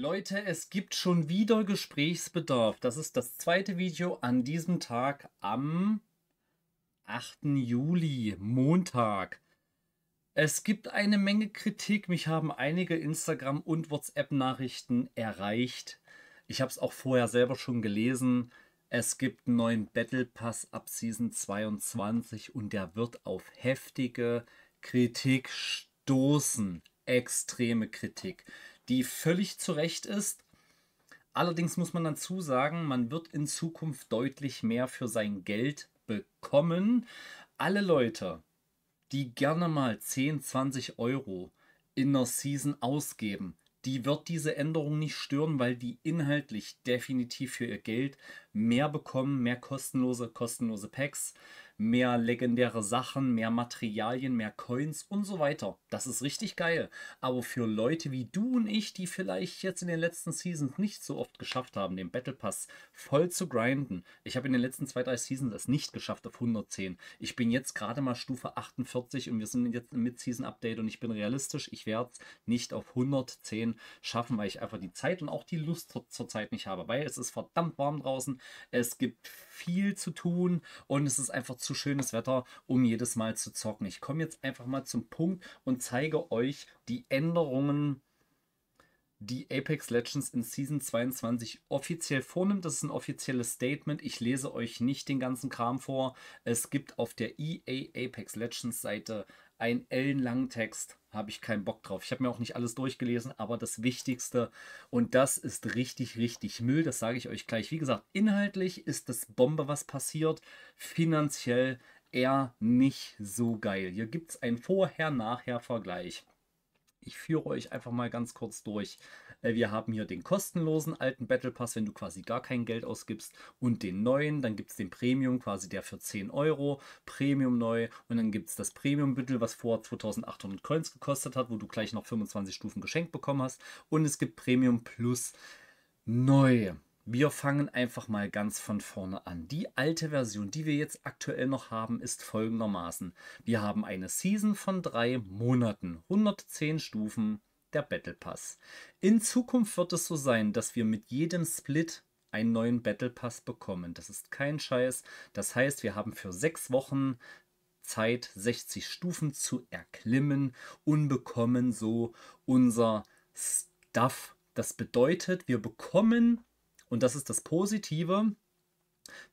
Leute, es gibt schon wieder Gesprächsbedarf. Das ist das zweite Video an diesem Tag am 8. Juli, Montag. Es gibt eine Menge Kritik. Mich haben einige Instagram- und WhatsApp-Nachrichten erreicht. Ich habe es auch vorher selber schon gelesen. Es gibt einen neuen Battle Pass ab Season 22 und der wird auf heftige Kritik stoßen. Extreme Kritik die völlig zu Recht ist. Allerdings muss man dazu sagen, man wird in Zukunft deutlich mehr für sein Geld bekommen. Alle Leute, die gerne mal 10, 20 Euro in der Season ausgeben, die wird diese Änderung nicht stören, weil die inhaltlich definitiv für ihr Geld mehr bekommen, mehr kostenlose, kostenlose Packs, mehr legendäre Sachen, mehr Materialien, mehr Coins und so weiter. Das ist richtig geil. Aber für Leute wie du und ich, die vielleicht jetzt in den letzten Seasons nicht so oft geschafft haben, den Battle Pass voll zu grinden. Ich habe in den letzten zwei, drei Seasons das nicht geschafft auf 110. Ich bin jetzt gerade mal Stufe 48 und wir sind jetzt im Mid-Season-Update und ich bin realistisch, ich werde es nicht auf 110 schaffen, weil ich einfach die Zeit und auch die Lust zur Zeit nicht habe, weil es ist verdammt warm draußen. Es gibt viel zu tun und es ist einfach zu schönes Wetter, um jedes Mal zu zocken. Ich komme jetzt einfach mal zum Punkt und zeige euch die Änderungen, die Apex Legends in Season 22 offiziell vornimmt. Das ist ein offizielles Statement. Ich lese euch nicht den ganzen Kram vor. Es gibt auf der EA Apex Legends Seite einen ellenlangen Text. Habe ich keinen Bock drauf. Ich habe mir auch nicht alles durchgelesen, aber das Wichtigste und das ist richtig, richtig Müll. Das sage ich euch gleich. Wie gesagt, inhaltlich ist das Bombe, was passiert. Finanziell eher nicht so geil. Hier gibt es einen Vorher-Nachher-Vergleich. Ich führe euch einfach mal ganz kurz durch. Äh, wir haben hier den kostenlosen alten Battle Pass, wenn du quasi gar kein Geld ausgibst, und den neuen. Dann gibt es den Premium, quasi der für 10 Euro, Premium neu. Und dann gibt es das Premium Büttel, was vor 2800 Coins gekostet hat, wo du gleich noch 25 Stufen geschenkt bekommen hast. Und es gibt Premium Plus neu. Wir fangen einfach mal ganz von vorne an. Die alte Version, die wir jetzt aktuell noch haben, ist folgendermaßen. Wir haben eine Season von drei Monaten, 110 Stufen, der Battle Pass. In Zukunft wird es so sein, dass wir mit jedem Split einen neuen Battle Pass bekommen. Das ist kein Scheiß. Das heißt, wir haben für sechs Wochen Zeit, 60 Stufen zu erklimmen und bekommen so unser Stuff. Das bedeutet, wir bekommen und das ist das Positive.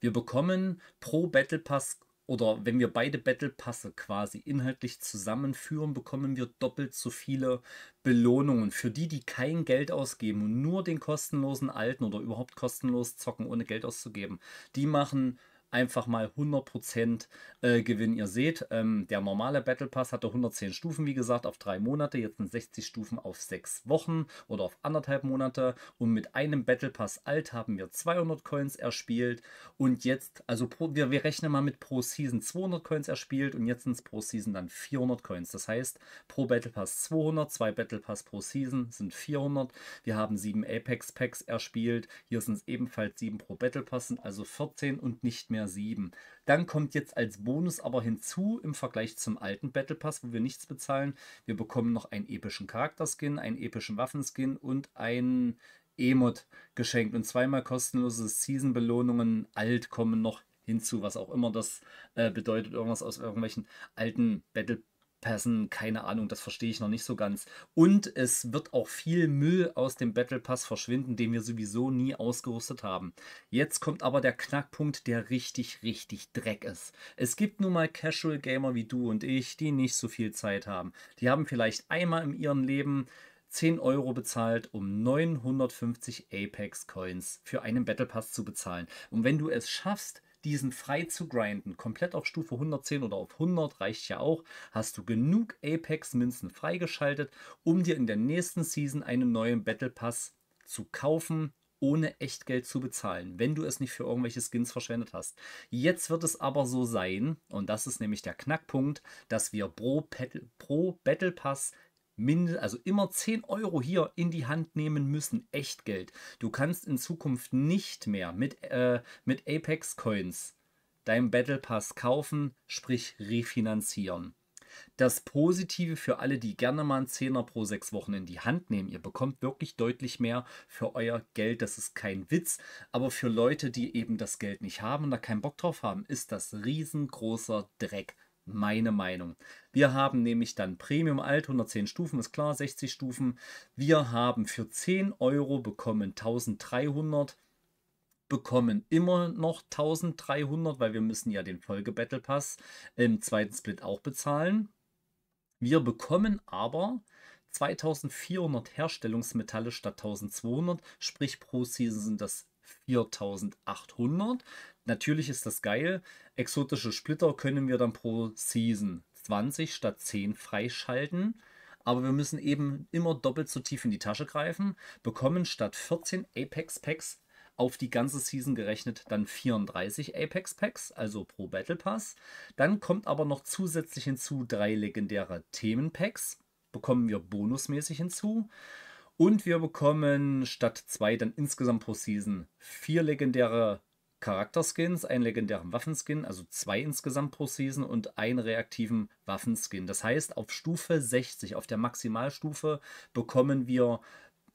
Wir bekommen pro Battle Pass oder wenn wir beide Battle Passe quasi inhaltlich zusammenführen, bekommen wir doppelt so viele Belohnungen. Für die, die kein Geld ausgeben und nur den kostenlosen alten oder überhaupt kostenlos zocken, ohne Geld auszugeben, die machen einfach mal 100% äh, Gewinn. Ihr seht, ähm, der normale Battle Pass hatte 110 Stufen, wie gesagt, auf drei Monate. Jetzt sind 60 Stufen auf sechs Wochen oder auf anderthalb Monate. Und mit einem Battle Pass alt haben wir 200 Coins erspielt. Und jetzt, also pro, wir, wir rechnen mal mit pro Season 200 Coins erspielt und jetzt sind es pro Season dann 400 Coins. Das heißt, pro Battle Pass 200, zwei Battle Pass pro Season sind 400. Wir haben sieben Apex Packs erspielt. Hier sind es ebenfalls sieben pro Battle Pass, sind also 14 und nicht mehr mehr 7. Dann kommt jetzt als Bonus aber hinzu im Vergleich zum alten Battle Pass, wo wir nichts bezahlen. Wir bekommen noch einen epischen Charakterskin, einen epischen Waffenskin und einen Emot geschenkt. Und zweimal kostenlose Season-Belohnungen alt kommen noch hinzu, was auch immer das äh, bedeutet. Irgendwas aus irgendwelchen alten Battle Pass. Passen, keine Ahnung, das verstehe ich noch nicht so ganz. Und es wird auch viel Müll aus dem Battle Pass verschwinden, den wir sowieso nie ausgerüstet haben. Jetzt kommt aber der Knackpunkt, der richtig, richtig Dreck ist. Es gibt nun mal Casual Gamer wie du und ich, die nicht so viel Zeit haben. Die haben vielleicht einmal in ihrem Leben 10 Euro bezahlt, um 950 Apex Coins für einen Battle Pass zu bezahlen. Und wenn du es schaffst, diesen frei zu grinden, komplett auf Stufe 110 oder auf 100 reicht ja auch, hast du genug Apex-Münzen freigeschaltet, um dir in der nächsten Season einen neuen Battle Pass zu kaufen ohne Echtgeld zu bezahlen, wenn du es nicht für irgendwelche Skins verschwendet hast. Jetzt wird es aber so sein, und das ist nämlich der Knackpunkt, dass wir pro, Pet pro Battle Pass Minde, also immer 10 Euro hier in die Hand nehmen müssen, Echt Geld. Du kannst in Zukunft nicht mehr mit, äh, mit Apex Coins deinen Battle Pass kaufen, sprich refinanzieren. Das Positive für alle, die gerne mal einen Zehner pro sechs Wochen in die Hand nehmen. Ihr bekommt wirklich deutlich mehr für euer Geld. Das ist kein Witz. Aber für Leute, die eben das Geld nicht haben und da keinen Bock drauf haben, ist das riesengroßer Dreck meine Meinung. Wir haben nämlich dann Premium Alt, 110 Stufen, ist klar, 60 Stufen. Wir haben für 10 Euro bekommen 1300 bekommen immer noch 1300, weil wir müssen ja den Folge Battle Pass im zweiten Split auch bezahlen. Wir bekommen aber 2400 Herstellungsmetalle statt 1200, sprich pro Season sind das 4800 natürlich ist das geil. Exotische Splitter können wir dann pro Season 20 statt 10 freischalten. Aber wir müssen eben immer doppelt so tief in die Tasche greifen, bekommen statt 14 Apex Packs auf die ganze Season gerechnet dann 34 Apex Packs, also pro Battle Pass. Dann kommt aber noch zusätzlich hinzu drei legendäre Themen Packs, bekommen wir bonusmäßig hinzu. Und wir bekommen statt zwei dann insgesamt pro Season vier legendäre Charakterskins, einen legendären Waffenskin, also zwei insgesamt pro Season und einen reaktiven Waffenskin. Das heißt, auf Stufe 60, auf der Maximalstufe, bekommen wir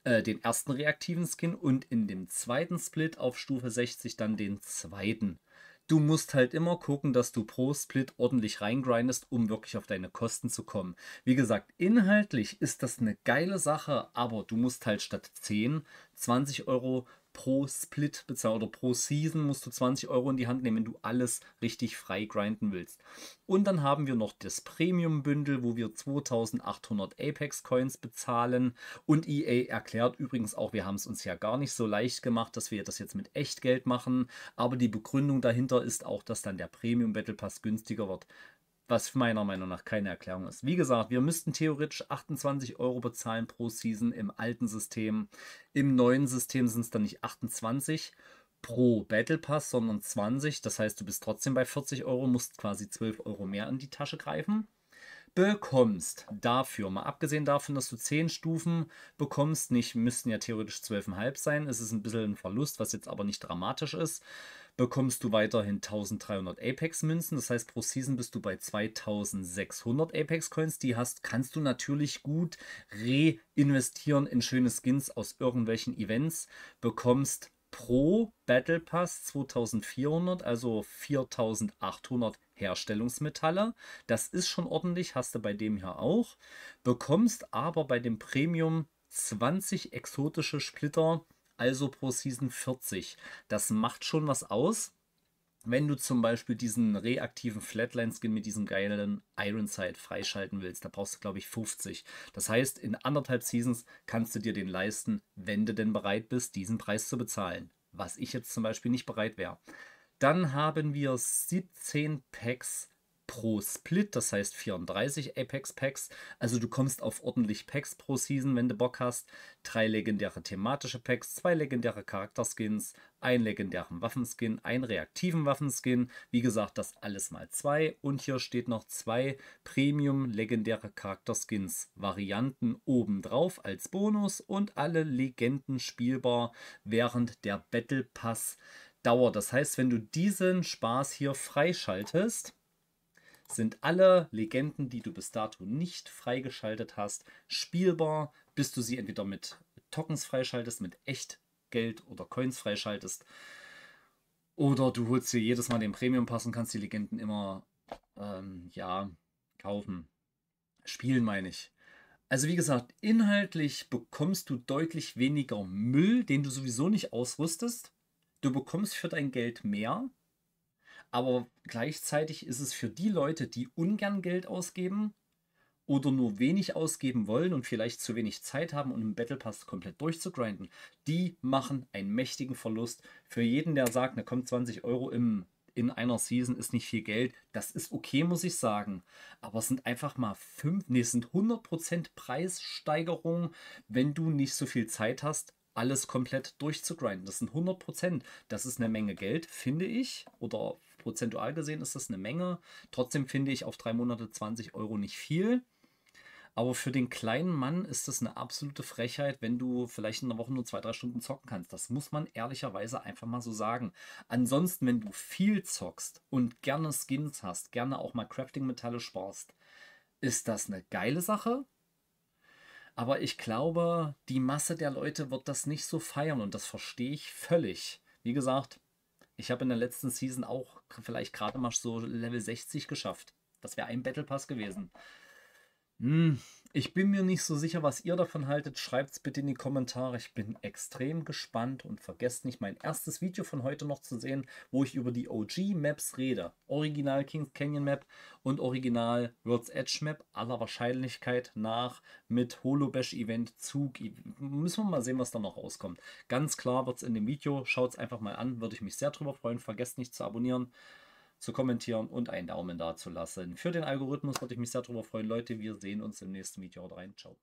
äh, den ersten reaktiven Skin und in dem zweiten Split auf Stufe 60 dann den zweiten. Du musst halt immer gucken, dass du pro Split ordentlich reingrindest, um wirklich auf deine Kosten zu kommen. Wie gesagt, inhaltlich ist das eine geile Sache, aber du musst halt statt 10 20 Euro pro Split bezahlen oder pro Season musst du 20 Euro in die Hand nehmen, wenn du alles richtig frei grinden willst. Und dann haben wir noch das Premium-Bündel, wo wir 2800 Apex-Coins bezahlen. Und EA erklärt übrigens auch, wir haben es uns ja gar nicht so leicht gemacht, dass wir das jetzt mit Echtgeld machen. Aber die Begründung dahinter ist auch, dass dann der Premium-Battle Pass günstiger wird was meiner Meinung nach keine Erklärung ist. Wie gesagt, wir müssten theoretisch 28 Euro bezahlen pro Season im alten System. Im neuen System sind es dann nicht 28 pro Battle Pass, sondern 20. Das heißt, du bist trotzdem bei 40 Euro, musst quasi 12 Euro mehr in die Tasche greifen. Bekommst dafür, mal abgesehen davon, dass du 10 Stufen bekommst, nicht müssten ja theoretisch 12,5 sein. Es ist ein bisschen ein Verlust, was jetzt aber nicht dramatisch ist bekommst du weiterhin 1300 Apex-Münzen. Das heißt, pro Season bist du bei 2600 Apex-Coins. Die hast, kannst du natürlich gut reinvestieren in schöne Skins aus irgendwelchen Events. Bekommst pro Battle Pass 2400, also 4800 Herstellungsmetalle. Das ist schon ordentlich, hast du bei dem hier auch. Bekommst aber bei dem Premium 20 exotische Splitter also pro Season 40. Das macht schon was aus, wenn du zum Beispiel diesen reaktiven Flatline-Skin mit diesem geilen Ironside freischalten willst. Da brauchst du, glaube ich, 50. Das heißt, in anderthalb Seasons kannst du dir den leisten, wenn du denn bereit bist, diesen Preis zu bezahlen. Was ich jetzt zum Beispiel nicht bereit wäre. Dann haben wir 17 Packs pro Split, das heißt 34 Apex Packs. Also du kommst auf ordentlich Packs pro Season, wenn du Bock hast. Drei legendäre thematische Packs, zwei legendäre Charakterskins, einen legendären Waffenskin, einen reaktiven Waffenskin. Wie gesagt, das alles mal zwei. Und hier steht noch zwei Premium legendäre Charakterskins Varianten obendrauf als Bonus und alle Legenden spielbar während der Battle Pass Dauer. Das heißt, wenn du diesen Spaß hier freischaltest, sind alle Legenden, die du bis dato nicht freigeschaltet hast, spielbar, bis du sie entweder mit Tokens freischaltest, mit Echtgeld oder Coins freischaltest. Oder du holst dir jedes Mal den Premium-Pass und kannst die Legenden immer, ähm, ja, kaufen. Spielen meine ich. Also wie gesagt, inhaltlich bekommst du deutlich weniger Müll, den du sowieso nicht ausrüstest. Du bekommst für dein Geld mehr. Aber gleichzeitig ist es für die Leute, die ungern Geld ausgeben oder nur wenig ausgeben wollen und vielleicht zu wenig Zeit haben, um im Battle Pass komplett durchzugrinden, die machen einen mächtigen Verlust. Für jeden, der sagt, na kommt 20 Euro im, in einer Season ist nicht viel Geld, das ist okay, muss ich sagen. Aber es sind einfach mal 5, nee, es sind 100% Preissteigerung, wenn du nicht so viel Zeit hast, alles komplett durchzugrinden. Das sind 100%. Das ist eine Menge Geld, finde ich, oder prozentual gesehen ist das eine Menge. Trotzdem finde ich auf drei Monate 20 Euro nicht viel. Aber für den kleinen Mann ist das eine absolute Frechheit, wenn du vielleicht in der Woche nur zwei, drei Stunden zocken kannst. Das muss man ehrlicherweise einfach mal so sagen. Ansonsten, wenn du viel zockst und gerne Skins hast, gerne auch mal Crafting-Metalle sparst, ist das eine geile Sache. Aber ich glaube, die Masse der Leute wird das nicht so feiern und das verstehe ich völlig. Wie gesagt, ich habe in der letzten Season auch vielleicht gerade mal so Level 60 geschafft. Das wäre ein Battle Pass gewesen. Hm, ich bin mir nicht so sicher, was ihr davon haltet. Schreibt es bitte in die Kommentare. Ich bin extrem gespannt und vergesst nicht, mein erstes Video von heute noch zu sehen, wo ich über die OG-Maps rede. Original Kings Canyon Map und Original World's Edge Map aller Wahrscheinlichkeit nach mit Holobash Event Zug. E-, müssen wir mal sehen, was da noch rauskommt. Ganz klar wird es in dem Video. Schaut es einfach mal an. Würde ich mich sehr drüber freuen. Vergesst nicht zu abonnieren zu kommentieren und einen Daumen da zu lassen. Für den Algorithmus würde ich mich sehr darüber freuen. Leute, wir sehen uns im nächsten Video. Haut rein. Ciao.